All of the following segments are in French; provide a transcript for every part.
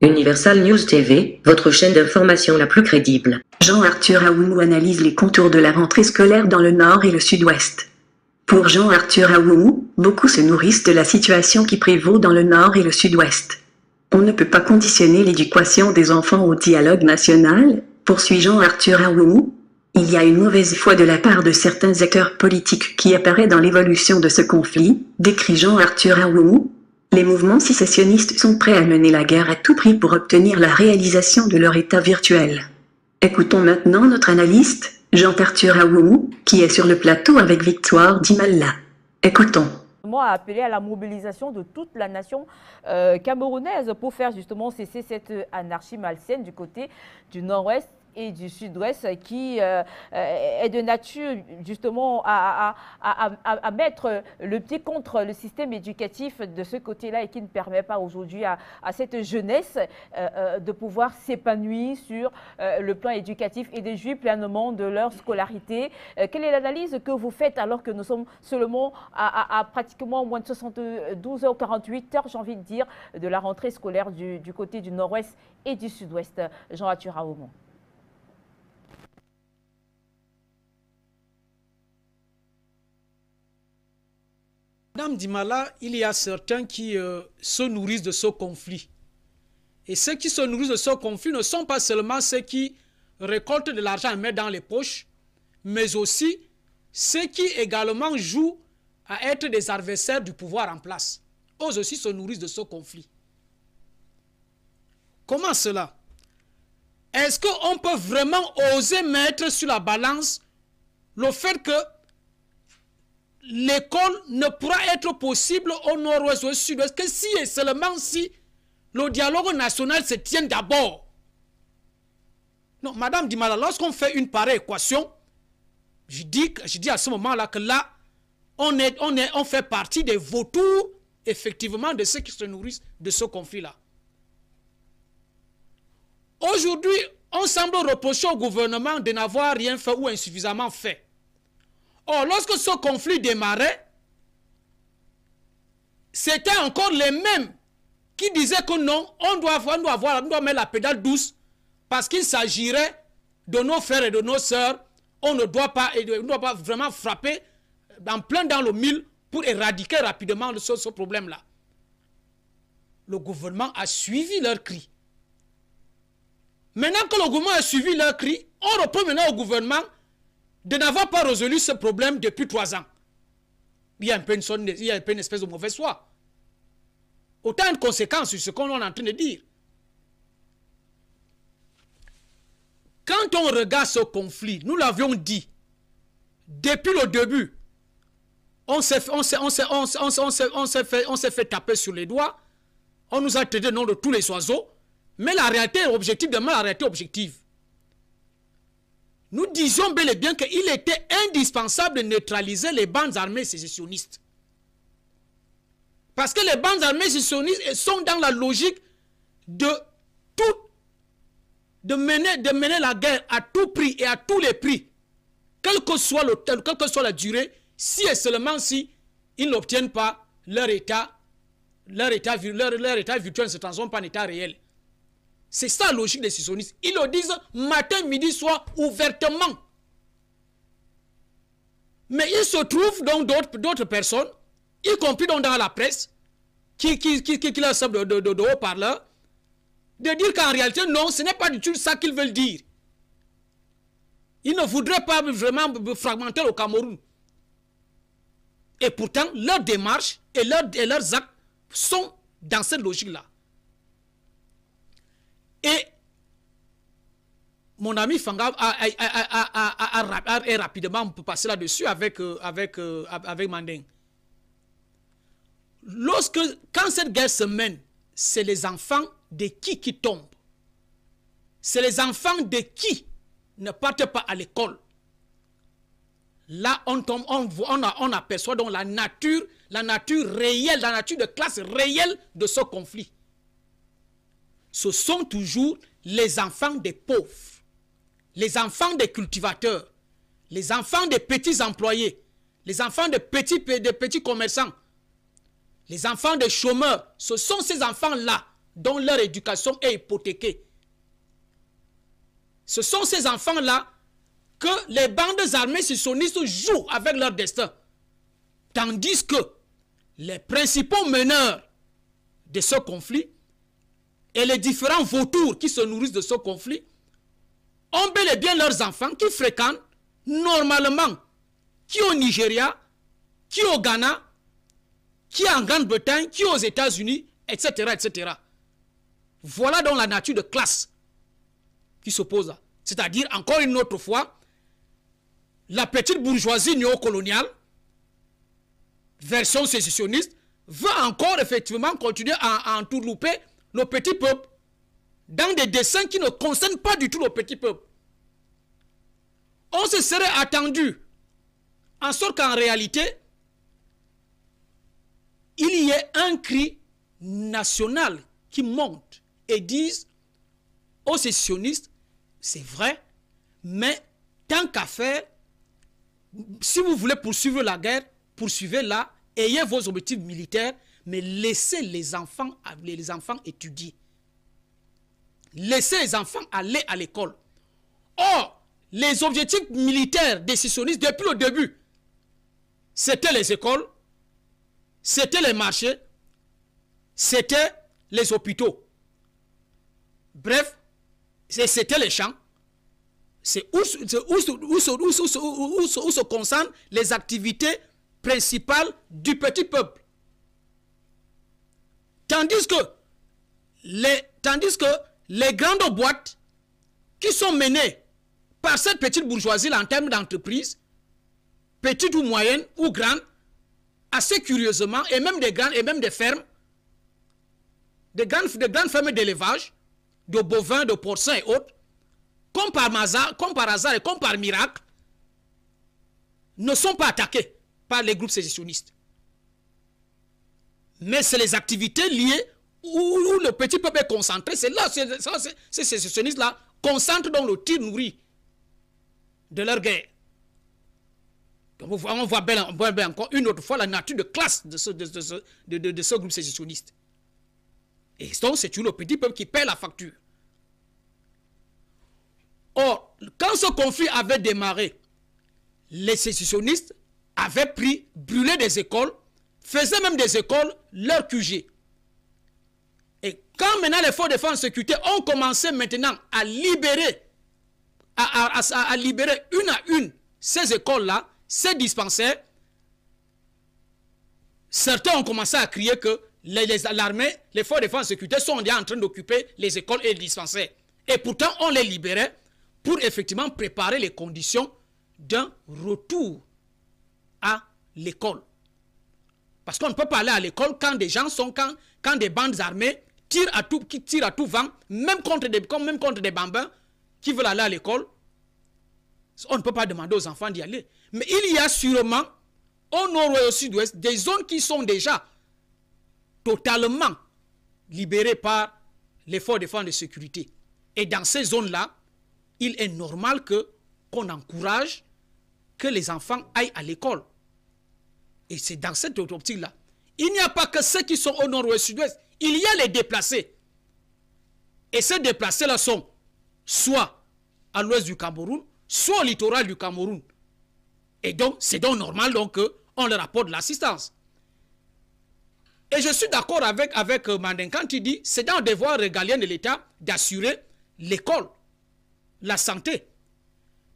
Universal News TV, votre chaîne d'information la plus crédible. Jean-Arthur Aoumou analyse les contours de la rentrée scolaire dans le nord et le sud-ouest. Pour Jean-Arthur Aoumou, beaucoup se nourrissent de la situation qui prévaut dans le nord et le sud-ouest. On ne peut pas conditionner l'éducation des enfants au dialogue national, poursuit Jean-Arthur Aoumou, il y a une mauvaise foi de la part de certains acteurs politiques qui apparaît dans l'évolution de ce conflit, décrit Jean-Arthur Aoumou. Les mouvements sécessionnistes sont prêts à mener la guerre à tout prix pour obtenir la réalisation de leur état virtuel. Écoutons maintenant notre analyste, Jean-Arthur Aoumou, qui est sur le plateau avec Victoire Dimalla. Écoutons a appelé à la mobilisation de toute la nation euh, camerounaise pour faire justement cesser cette anarchie malsaine du côté du nord-ouest et du sud-ouest qui euh, est de nature justement à, mettre le pied contre le système éducatif de ce côté-là et qui ne permet pas aujourd'hui à, cette jeunesse euh, euh, de pouvoir s'épanouir sur le plan éducatif et de jouir pleinement de leur scolarité. quelle est l'analyse que vous faites alors que nous sommes seulement à, pratiquement moins de 72 h 48 heures, j'ai envie de dire, de la rentrée scolaire du, côté du nord-ouest et du sud-ouest, Jean Atura Aumont Madame Dimala, il y a certains qui euh, se nourrissent de ce conflit. Et ceux qui se nourrissent de ce conflit ne sont pas seulement ceux qui récoltent de l'argent et mettent dans les poches, mais aussi ceux qui également jouent à être des adversaires du pouvoir en place. Eux aussi se nourrissent de ce conflit. Comment cela Est-ce qu'on peut vraiment oser mettre sur la balance le fait que l'école ne pourra être possible au nord-ouest, ou au sud-ouest, que si et seulement si le dialogue national se tient d'abord. Non, Madame Dimala, lorsqu'on fait une pareille équation, je dis, je dis à ce moment-là que là, on, est, on, est, on fait partie des vautours, effectivement, de ceux qui se nourrissent de ce conflit-là. Aujourd'hui, on semble reprocher au gouvernement de n'avoir rien fait ou insuffisamment fait. Or, lorsque ce conflit démarrait, c'était encore les mêmes qui disaient que non, on doit, on doit mettre la pédale douce parce qu'il s'agirait de nos frères et de nos sœurs. On ne doit pas, on doit pas vraiment frapper en plein dans le mille pour éradiquer rapidement ce, ce problème-là. Le gouvernement a suivi leur cri. Maintenant que le gouvernement a suivi leur cri, on reprend maintenant au gouvernement de n'avoir pas résolu ce problème depuis trois ans. Il y a un peu une, espèce de mauvaise foi. Autant de conséquences sur ce qu'on est en train de dire. Quand on regarde ce conflit, nous l'avions dit, depuis le début, on s'est fait, taper sur les doigts, on nous a traité nom de tous les oiseaux, mais la réalité objective demeure la réalité objective. Nous disons bel et bien qu'il était indispensable de neutraliser les bandes armées sécessionnistes. Parce que les bandes armées sécessionnistes sont dans la logique de tout, mener, la guerre à tout prix et à tous les prix, quel que soit le quelle que soit la durée, si et seulement si ils n'obtiennent pas leur état, leur état, leur état virtuel ne se transforme pas en état réel. C'est ça la logique des sionistes. Ils le disent matin, midi, soir, ouvertement. Mais il se trouve donc d'autres personnes, y compris donc dans la presse, qui, qui, leur de, de, de haut-parleur, de dire qu'en réalité, non, ce n'est pas du tout ça qu'ils veulent dire. Ils ne voudraient pas vraiment fragmenter le Cameroun. Et pourtant, leur démarche et leurs actes sont dans cette logique-là. Et mon ami Fangav a, rapidement, on peut passer là-dessus avec, euh, avec, euh, avec Manding. Lorsque, quand cette guerre se mène, c'est les enfants de qui qui tombent. C'est les enfants de qui ne partent pas à l'école. Là, on tombe, on, aperçoit donc la nature, la nature réelle, la nature de classe réelle de ce conflit ce sont toujours les enfants des pauvres, les enfants des cultivateurs, les enfants des petits employés, les enfants des petits, petits commerçants, les enfants des chômeurs. Ce sont ces enfants-là dont leur éducation est hypothéquée. Ce sont ces enfants-là que les bandes armées sissonistes jouent avec leur destin. Tandis que les principaux meneurs de ce conflit et les différents vautours qui se nourrissent de ce conflit ont bel et bien leurs enfants qui fréquentent normalement, qui au Nigeria, qui au Ghana, qui en Grande-Bretagne, qui aux États-Unis, etc., etc. Voilà donc la nature de classe qui s'oppose. C'est-à-dire, encore une autre fois, la petite bourgeoisie néocoloniale, version sécessionniste, va encore effectivement continuer à, à entourlouper le petit peuple dans des dessins qui ne concernent pas du tout le petit peuple. On se serait attendu en sorte qu'en réalité, il y ait un cri national qui monte et dise aux sessionnistes, c'est vrai, mais tant qu'à faire, si vous voulez poursuivre la guerre, poursuivez-la, ayez vos objectifs militaires, mais laissez les enfants, les enfants étudier. Laissez les enfants aller à l'école. Or, les objectifs militaires décisionnistes depuis le début, c'était les écoles, c'était les marchés, c'était les hôpitaux. Bref, c'était les champs. C'est où, où se concentrent les activités principales du petit peuple. Tandis que les, tandis que les grandes boîtes qui sont menées par cette petite bourgeoisie en termes d'entreprise, petite ou moyenne ou grande, assez curieusement, et même des grandes et même des fermes, des grandes, des grandes fermes d'élevage, de bovins, de porcins et autres, comme par, hasard, comme par hasard et comme par miracle, ne sont pas attaquées par les groupes sécessionnistes mais c'est les activités liées où, le petit peuple est concentré. C'est là, ces sécessionnistes-là concentrent dans le tir nourri de leur guerre. On voit, bien, encore une autre fois la nature de classe de ce, groupe sécessionniste. Et donc, c'est toujours le petit peuple qui paie la facture. Or, quand ce conflit avait démarré, les sécessionnistes avaient pris, brûlé des écoles, faisaient même des écoles leur QG. Et quand maintenant les forces de défense sécurité ont commencé maintenant à libérer, à, libérer une à une ces écoles-là, ces dispensaires, certains ont commencé à crier que l'armée, les, armées, les forces de défense sécurité sont déjà en train d'occuper les écoles et les dispensaires. Et pourtant, on les libérait pour effectivement préparer les conditions d'un retour à l'école. Parce qu'on ne peut pas aller à l'école quand des gens sont, quand, des bandes armées tirent à tout, qui à tout vent, même contre des, même contre des bambins qui veulent aller à l'école. On ne peut pas demander aux enfants d'y aller. Mais il y a sûrement, au nord et au sud-ouest, des zones qui sont déjà totalement libérées par l'effort de fonds de sécurité. Et dans ces zones-là, il est normal que qu'on encourage que les enfants aillent à l'école. Et c'est dans cette optique-là. Il n'y a pas que ceux qui sont au nord ouest sud-ouest. Il y a les déplacés. Et ces déplacés-là sont soit à l'ouest du Cameroun, soit au littoral du Cameroun. Et donc, c'est donc normal donc, qu'on leur apporte l'assistance. Et je suis d'accord avec, avec euh, Manden quand il dit c'est dans devoir régalien de l'État d'assurer l'école, la santé.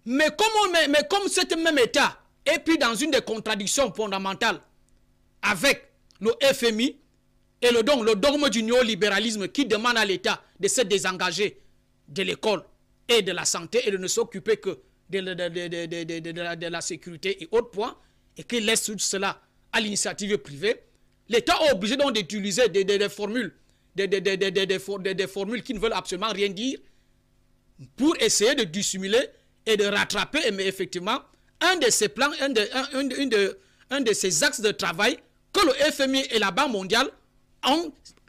Mais comme, c'est mais, mais cet même État et puis dans une des contradictions fondamentales avec le FMI et le, le dogme du néolibéralisme qui demande à l'État de se désengager de l'école et de la santé et de ne s'occuper que de, la, sécurité et autres points, et qui laisse tout cela à l'initiative privée, l'État est obligé donc d'utiliser des, des, formules, des, formules qui ne veulent absolument rien dire pour essayer de dissimuler et de rattraper, mais effectivement, un de ses plans, un de, un, de, un de ses axes de travail que le FMI et la Banque mondiale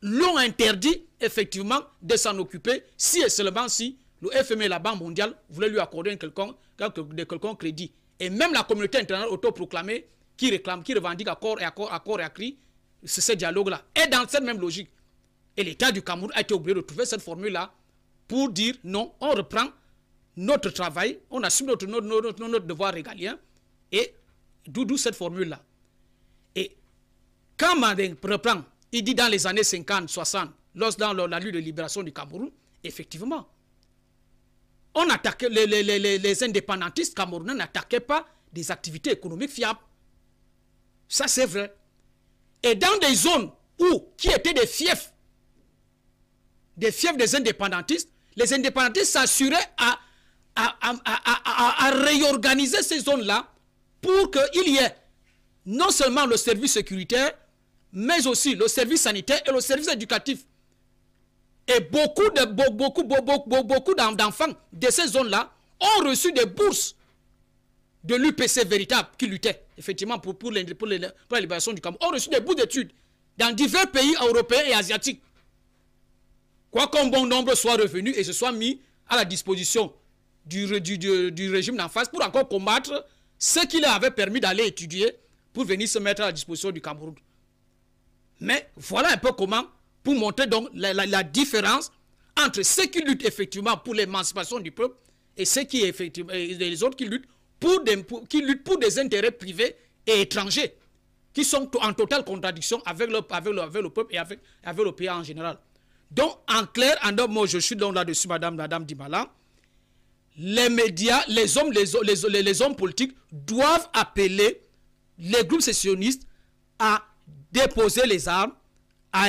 l'ont interdit effectivement de s'en occuper si et seulement si le FMI et la Banque mondiale voulaient lui accorder un quelconque, de quelconque crédit. Et même la communauté internationale autoproclamée qui réclame, qui revendique accord et accord, accord et cri c'est ce dialogue-là. Et dans cette même logique. Et l'État du Cameroun a été obligé de trouver cette formule-là pour dire non, on reprend notre travail, on assume notre, notre, devoir régalien, et d'où cette formule-là. Et quand Manding reprend, il dit dans les années 50, 60, lors dans la lutte de libération du Cameroun, effectivement, on attaquait, les, les indépendantistes camerounais n'attaquaient pas des activités économiques fiables. Ça, c'est vrai. Et dans des zones où, qui étaient des fiefs, des fiefs des indépendantistes, les indépendantistes s'assuraient à à, réorganiser ces zones-là pour qu'il y ait non seulement le service sécuritaire, mais aussi le service sanitaire et le service éducatif. Et beaucoup de beaucoup, beaucoup, d'enfants de ces zones-là ont reçu des bourses de l'UPC véritable qui luttait effectivement pour, pour, les, pour, la libération du Cameroun. Ont reçu des bourses d'études dans divers pays européens et asiatiques. Quoi qu'un bon nombre soit revenu et se soit mis à la disposition du, du, du régime d'en face pour encore combattre ce qui leur avait permis d'aller étudier pour venir se mettre à la disposition du Cameroun. Mais voilà un peu comment, pour montrer donc la, différence entre ceux qui luttent effectivement pour l'émancipation du peuple et ceux qui effectivement, les autres qui luttent pour des, qui luttent pour des intérêts privés et étrangers, qui sont en totale contradiction avec le, avec avec le peuple et avec, avec, le pays en général. Donc, en clair, en d'autres je suis donc là-dessus, Madame, Madame Dimala les médias, les hommes, les, hommes politiques doivent appeler les groupes sécessionnistes à déposer les armes, à,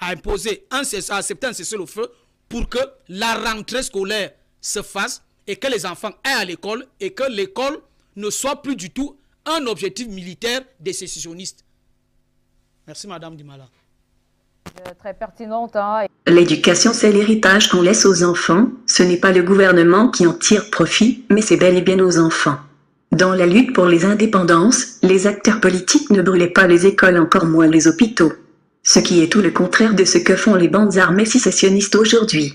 imposer, un, à accepter un cessez-le-feu pour que la rentrée scolaire se fasse et que les enfants aient à l'école et que l'école ne soit plus du tout un objectif militaire des sécessionnistes. Merci, Madame Dimala. Euh, hein, L'éducation, c'est l'héritage qu'on laisse aux enfants. Ce n'est pas le gouvernement qui en tire profit, mais c'est bel et bien aux enfants. Dans la lutte pour les indépendances, les acteurs politiques ne brûlaient pas les écoles, encore moins les hôpitaux. Ce qui est tout le contraire de ce que font les bandes armées sécessionnistes aujourd'hui.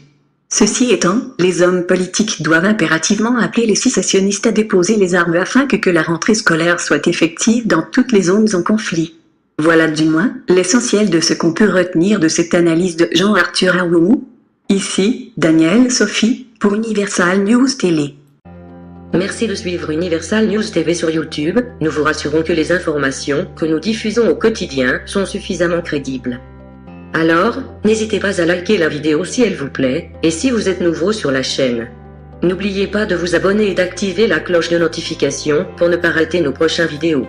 Ceci étant, les hommes politiques doivent impérativement appeler les sécessionnistes à déposer les armes afin que la rentrée scolaire soit effective dans toutes les zones en conflit. Voilà du moins l'essentiel de ce qu'on peut retenir de cette analyse de Jean-Arthur Aoumou. Ici, Daniel Sophie pour Universal News TV. Merci de suivre Universal News TV sur YouTube. Nous vous rassurons que les informations que nous diffusons au quotidien sont suffisamment crédibles. Alors, n'hésitez pas à liker la vidéo si elle vous plaît, et si vous êtes nouveau sur la chaîne. N'oubliez pas de vous abonner et d'activer la cloche de notification pour ne pas rater nos prochaines vidéos.